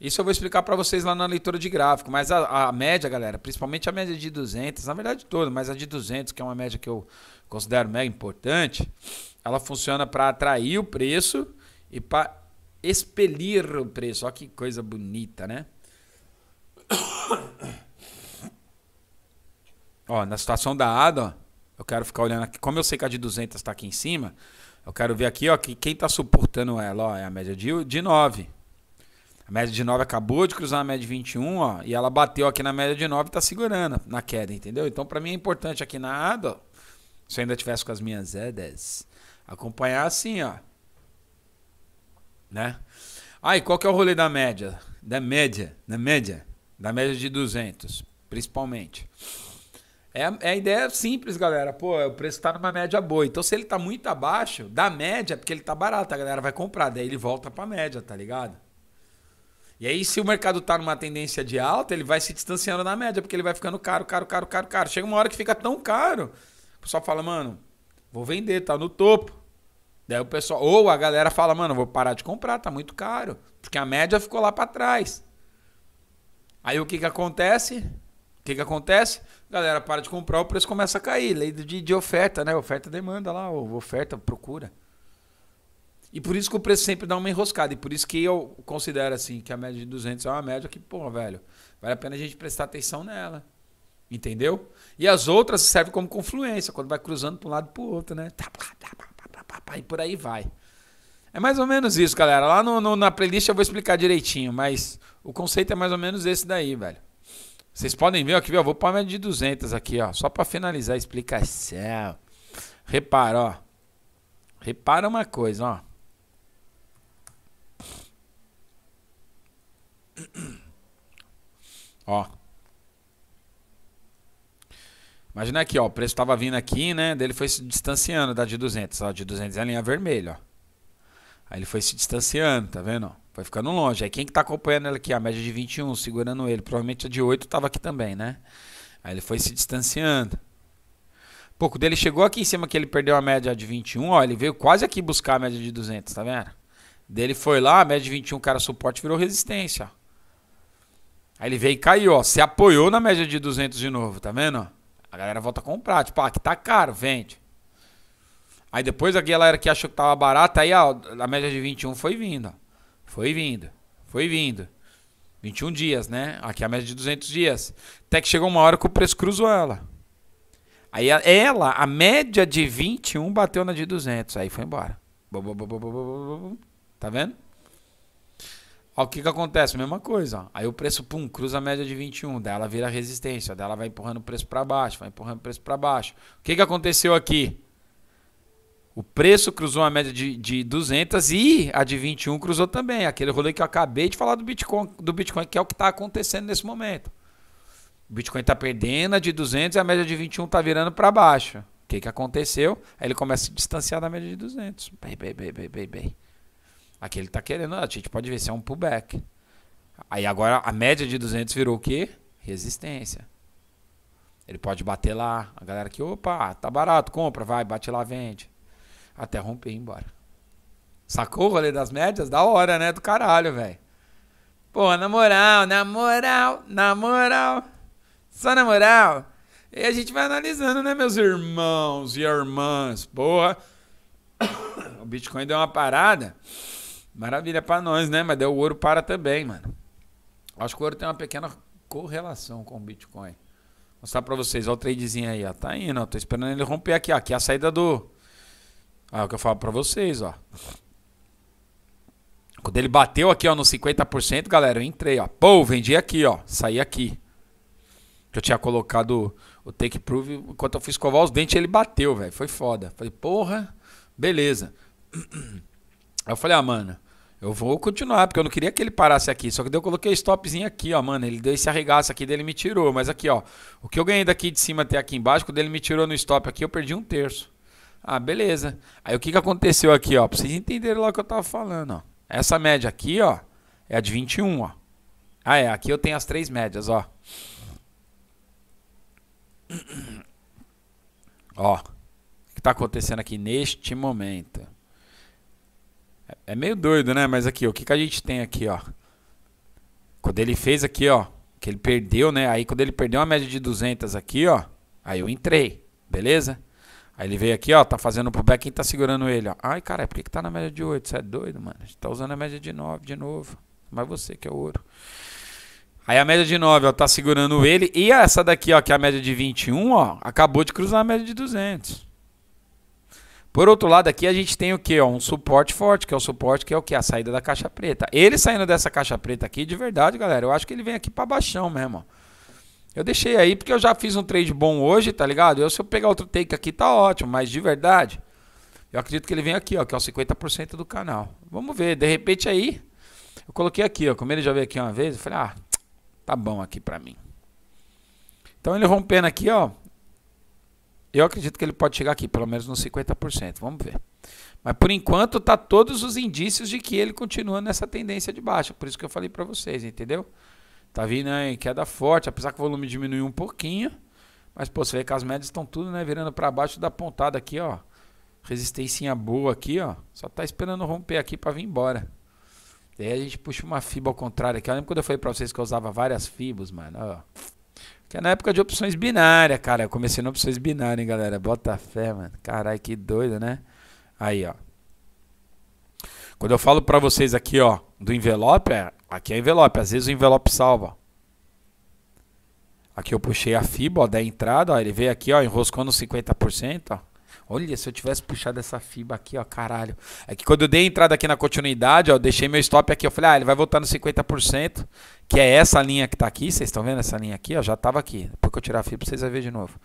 Isso eu vou explicar para vocês lá na leitura de gráfico, mas a, a, média, galera, principalmente a média de 200, na verdade toda, mas a de 200, que é uma média que eu considero mega importante, ela funciona para atrair o preço e para expelir o preço. Olha que coisa bonita, né? Ó, na situação da ADA, eu quero ficar olhando aqui. Como eu sei que a de 200 está aqui em cima, eu quero ver aqui ó, que quem está suportando ela. Ó, é a média de, de 9 média de 9 acabou de cruzar a média de 21, ó, e ela bateu aqui na média de 9 e tá segurando na queda, entendeu? Então, para mim é importante aqui na ADA, se eu ainda tivesse com as minhas EDES, acompanhar assim, ó. Né? Ah, qual que é o rolê da média? Da média, da média, da média de 200, principalmente. É, é a ideia simples, galera. Pô, o preço tá numa média boa. Então, se ele tá muito abaixo da média, porque ele tá barato, a galera vai comprar. Daí ele volta pra média, tá ligado? E aí, se o mercado tá numa tendência de alta, ele vai se distanciando da média, porque ele vai ficando caro, caro, caro, caro, caro. Chega uma hora que fica tão caro, o pessoal fala, mano, vou vender, tá no topo. Daí o pessoal, ou a galera fala, mano, vou parar de comprar, tá muito caro, porque a média ficou lá para trás. Aí o que que acontece? O que que acontece? A galera para de comprar, o preço começa a cair, lei de, de oferta, né? Oferta demanda lá, oferta procura. E por isso que o preço sempre dá uma enroscada. E por isso que eu considero assim que a média de 200 é uma média que, pô, velho, vale a pena a gente prestar atenção nela. Entendeu? E as outras servem como confluência, quando vai cruzando para um lado e para o outro, né? Tá, e por aí vai. É mais ou menos isso, galera. Lá no, no, na playlist eu vou explicar direitinho, mas o conceito é mais ou menos esse daí, velho. Vocês podem ver, ó, aqui, eu vou pôr a média de 200 aqui, ó, só para finalizar a explicação. Repara, ó. Repara uma coisa, ó. ó. Imagina aqui, ó, o preço tava vindo aqui, né? Daí ele foi se distanciando da de 200, ó, de 200 é a linha vermelha, ó. Aí ele foi se distanciando, tá vendo? Foi ficando longe. Aí quem que tá acompanhando ele aqui? A média de 21, segurando ele. Provavelmente a de 8 tava aqui também, né? Aí ele foi se distanciando. Pouco dele chegou aqui em cima que ele perdeu a média de 21, ó. Ele veio quase aqui buscar a média de 200, tá vendo? Dele foi lá, a média de 21, cara, suporte virou resistência, ó. Aí ele veio e caiu, ó. Se apoiou na média de 200 de novo, tá vendo? A galera volta a comprar. Tipo, ah, aqui tá caro, vende. Aí depois a galera que achou que tava barata, aí ó, a média de 21 foi vindo, ó. Foi vindo, foi vindo. 21 dias, né? Aqui a média de 200 dias. Até que chegou uma hora que o preço cruzou ela. Aí ela, a média de 21 bateu na de 200. Aí foi embora. Tá vendo? o que que acontece? Mesma coisa. Aí o preço, pum, cruza a média de 21. Daí ela vira resistência. Daí ela vai empurrando o preço para baixo, vai empurrando o preço para baixo. O que que aconteceu aqui? O preço cruzou a média de, de 200 e a de 21 cruzou também. Aquele rolê que eu acabei de falar do Bitcoin, do Bitcoin que é o que está acontecendo nesse momento. O Bitcoin está perdendo a de 200 e a média de 21 está virando para baixo. O que, que aconteceu? Aí ele começa a se distanciar da média de 200. Bem, bem, bem, bem, bem, bem. Aqui ele tá querendo, a gente pode ver se é um pullback. Aí agora a média de 200 virou o quê? Resistência. Ele pode bater lá. A galera que, opa, tá barato, compra, vai, bate lá, vende. Até romper e ir embora. Sacou o rolê das médias? Da hora, né? Do caralho, velho. Pô, na moral, na moral, na moral. Só na moral. E a gente vai analisando, né, meus irmãos e irmãs? Boa. O Bitcoin deu uma parada. Maravilha para nós, né? Mas daí o ouro para também, mano. Acho que o ouro tem uma pequena correlação com o Bitcoin. Vou mostrar para vocês, ó, o tradezinho aí, ó. Tá indo, ó. Tô esperando ele romper aqui, ó. Aqui é a saída do. Ah, é o que eu falo para vocês, ó. Quando ele bateu aqui, ó, no 50%, galera, eu entrei, ó. Pô, vendi aqui, ó. Saí aqui. Que eu tinha colocado o take proof. Enquanto eu fiz escovar os dentes, ele bateu, velho. Foi foda. Falei, porra, beleza. Aí eu falei, ah, mano, eu vou continuar, porque eu não queria que ele parasse aqui. Só que daí eu coloquei o stopzinho aqui, ó, mano. Ele deu esse arregaço aqui dele me tirou. Mas aqui, ó, o que eu ganhei daqui de cima até aqui embaixo, quando ele me tirou no stop aqui, eu perdi um terço. Ah, beleza. Aí o que, que aconteceu aqui, ó? Pra vocês entenderem lá o que eu tava falando, ó. Essa média aqui, ó, é a de 21, ó. Ah, é. Aqui eu tenho as três médias, ó. Ó. O que tá acontecendo aqui neste momento? É, é meio doido, né? Mas aqui, o que, que a gente tem aqui, ó? Quando ele fez aqui, ó, que ele perdeu, né? Aí quando ele perdeu uma média de 200 aqui, ó, aí eu entrei, beleza? Aí ele veio aqui, ó, tá fazendo pro back, quem tá segurando ele, ó? Ai, cara, é por que, que tá na média de 8? Você é doido, mano? A gente tá usando a média de 9 de novo. Mas você que é ouro. Aí a média de 9, ó, tá segurando ele. E essa daqui, ó, que é a média de 21, ó, acabou de cruzar a média de 200. Por outro lado, aqui a gente tem o que? Um suporte forte, que é o suporte que é o que? A saída da caixa preta. Ele saindo dessa caixa preta aqui, de verdade, galera, eu acho que ele vem aqui para baixão mesmo. Eu deixei aí porque eu já fiz um trade bom hoje, tá ligado? Eu, se eu pegar outro take aqui, tá ótimo, mas de verdade, eu acredito que ele vem aqui, ó, que é o 50% do canal. Vamos ver, de repente aí, eu coloquei aqui, ó, como ele já veio aqui uma vez, eu falei, ah, tá bom aqui pra mim. Então ele rompendo aqui, ó, eu acredito que ele pode chegar aqui, pelo menos nos 50%. Vamos ver. Mas por enquanto tá todos os indícios de que ele continua nessa tendência de baixa. Por isso que eu falei para vocês, entendeu? Tá vindo aí queda forte, apesar que o volume diminuiu um pouquinho. Mas pô, você vê que as médias estão tudo, né, virando para baixo da pontada aqui, ó. Resistência boa aqui, ó. Só tá esperando romper aqui para vir embora. E a gente puxa uma fibra ao contrário aqui. Eu lembro quando eu falei para vocês que eu usava várias fibras, mano, ó. Que é na época de opções binárias, cara. Eu comecei na opções binárias, hein, galera. Bota fé, mano. Caralho, que doido, né? Aí, ó. Quando eu falo para vocês aqui, ó, do envelope, é, aqui é envelope. Às vezes o envelope salva. Aqui eu puxei a fibra, ó, da entrada, ó. Ele veio aqui, ó, enroscou no 50%, ó. Olha, se eu tivesse puxado essa fibra aqui, ó, caralho. É que quando eu dei entrada aqui na continuidade, ó, eu deixei meu stop aqui. Eu falei, ah, ele vai voltar no 50%, que é essa linha que tá aqui. Vocês estão vendo essa linha aqui? Ó, já tava aqui. Depois que eu tirar a fibra, vocês vão ver de novo.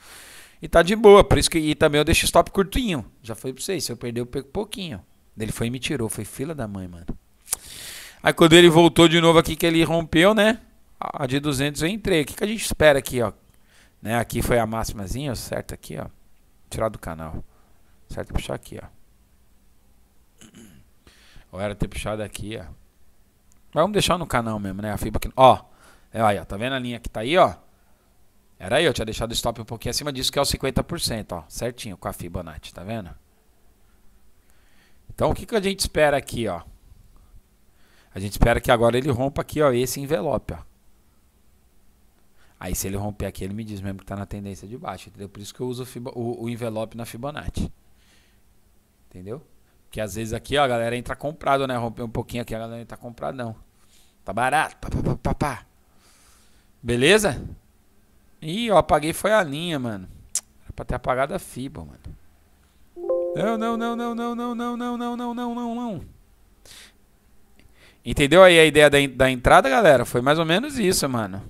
E tá de boa, por isso que e também eu deixo stop curtinho. Já foi pra vocês, se eu perder, eu pego pouquinho. Ele foi e me tirou, foi fila da mãe, mano. Aí quando ele voltou de novo aqui, que ele rompeu, né? A de 200 eu entrei. O que, que a gente espera aqui, ó? Né? Aqui foi a máximazinha, certo aqui, ó. Tirar do canal. Certo? Puxar aqui, ó. Ou era ter puxado aqui, ó. Mas vamos deixar no canal mesmo, né? A fibra aqui. Ó. É aí, ó. Tá vendo a linha que tá aí, ó? Era aí, eu tinha deixado o stop um pouquinho acima disso, que é o 50%, ó. Certinho com a Fibonacci, tá vendo? Então, o que, que a gente espera aqui, ó? A gente espera que agora ele rompa aqui, ó, esse envelope, ó. Aí, se ele romper aqui, ele me diz mesmo que tá na tendência de baixo, entendeu? Por isso que eu uso o, o envelope na Fibonacci. Entendeu? Porque às vezes aqui, ó, a galera entra comprado, né? Romper um pouquinho aqui, a galera entra comprado, não. Tá barato. Pá, pá, pá, pá, Beleza? Ih, eu apaguei foi a linha, mano. Era pra ter apagado a fibra, mano. Não, não, não, não, não, não, não, não, não, não, não, não, não. Entendeu aí a ideia da, da entrada, galera? Foi mais ou menos isso, mano.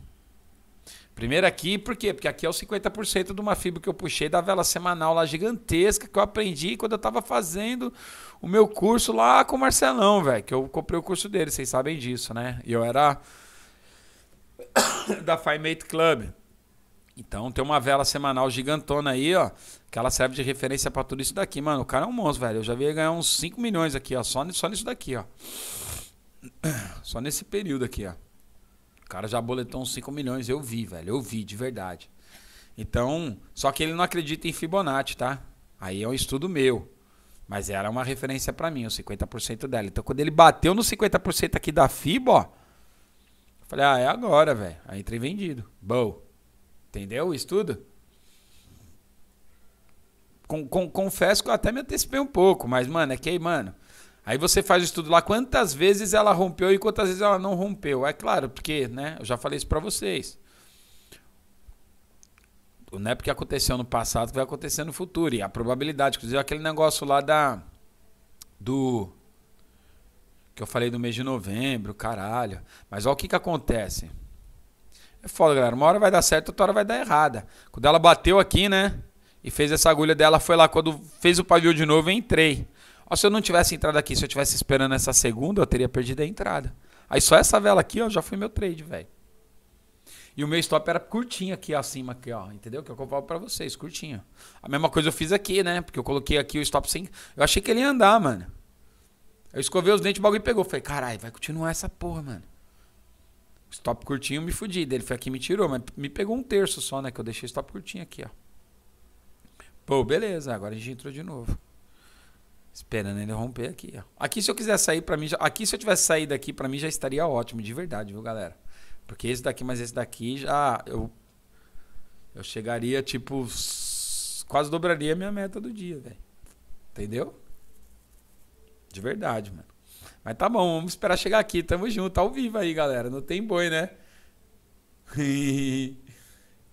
Primeiro aqui, por quê? Porque aqui é o 50% de uma fibra que eu puxei da vela semanal lá gigantesca que eu aprendi quando eu estava fazendo o meu curso lá com o Marcelão, velho. Que eu comprei o curso dele, vocês sabem disso, né? E eu era da FireMate Club. Então tem uma vela semanal gigantona aí, ó. Que ela serve de referência para tudo isso daqui, mano. O cara é um monstro, velho. Eu já vi ganhar uns 5 milhões aqui, ó. Só, só nisso daqui, ó. Só nesse período aqui, ó. O cara já boletou uns 5 milhões, eu vi, velho. Eu vi, de verdade. Então, só que ele não acredita em Fibonacci, tá? Aí é um estudo meu. Mas era uma referência para mim, os 50% dela. Então, quando ele bateu no 50% aqui da FIBO, ó, falei, ah, é agora, velho. Aí entrei vendido. Bom. Entendeu o estudo? Com, com, confesso que eu até me antecipei um pouco, mas, mano, é que aí, mano, Aí você faz o estudo lá, quantas vezes ela rompeu e quantas vezes ela não rompeu. É claro, porque, né? Eu já falei isso para vocês. Não é porque aconteceu no passado que vai acontecer no futuro. E a probabilidade, inclusive é aquele negócio lá da. Do. Que eu falei do mês de novembro, caralho. Mas olha o que, que acontece. É foda, galera. Uma hora vai dar certo, outra hora vai dar errada. Quando ela bateu aqui, né? E fez essa agulha dela, foi lá. Quando fez o pavio de novo, eu entrei. Ó, se eu não tivesse entrado aqui, se eu tivesse esperando essa segunda, eu teria perdido a entrada. Aí só essa vela aqui, ó, já foi meu trade, velho. E o meu stop era curtinho aqui acima, aqui, ó. Entendeu? Que é eu compro pra vocês, curtinho. A mesma coisa eu fiz aqui, né? Porque eu coloquei aqui o stop sem. Eu achei que ele ia andar, mano. Eu escovei os dentes, o bagulho pegou. Falei, caralho, vai continuar essa porra, mano. Stop curtinho, me fudi. Ele foi aqui me tirou, mas me pegou um terço só, né? Que eu deixei stop curtinho aqui, ó. Pô, beleza, agora a gente entrou de novo. Esperando ele romper aqui, ó. Aqui se eu quiser sair para mim, já... aqui se eu tivesse saído aqui para mim já estaria ótimo, de verdade, viu, galera? Porque esse daqui, mas esse daqui já eu eu chegaria tipo quase dobraria a minha meta do dia, velho. Entendeu? De verdade, mano. Mas tá bom, vamos esperar chegar aqui. Tamo junto, ao vivo aí, galera. Não tem boi, né?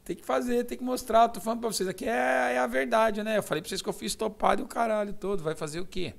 Tem que fazer, tem que mostrar. Tô falando pra vocês, aqui é, é a verdade, né? Eu falei pra vocês que eu fiz topado e o caralho todo. Vai fazer o quê?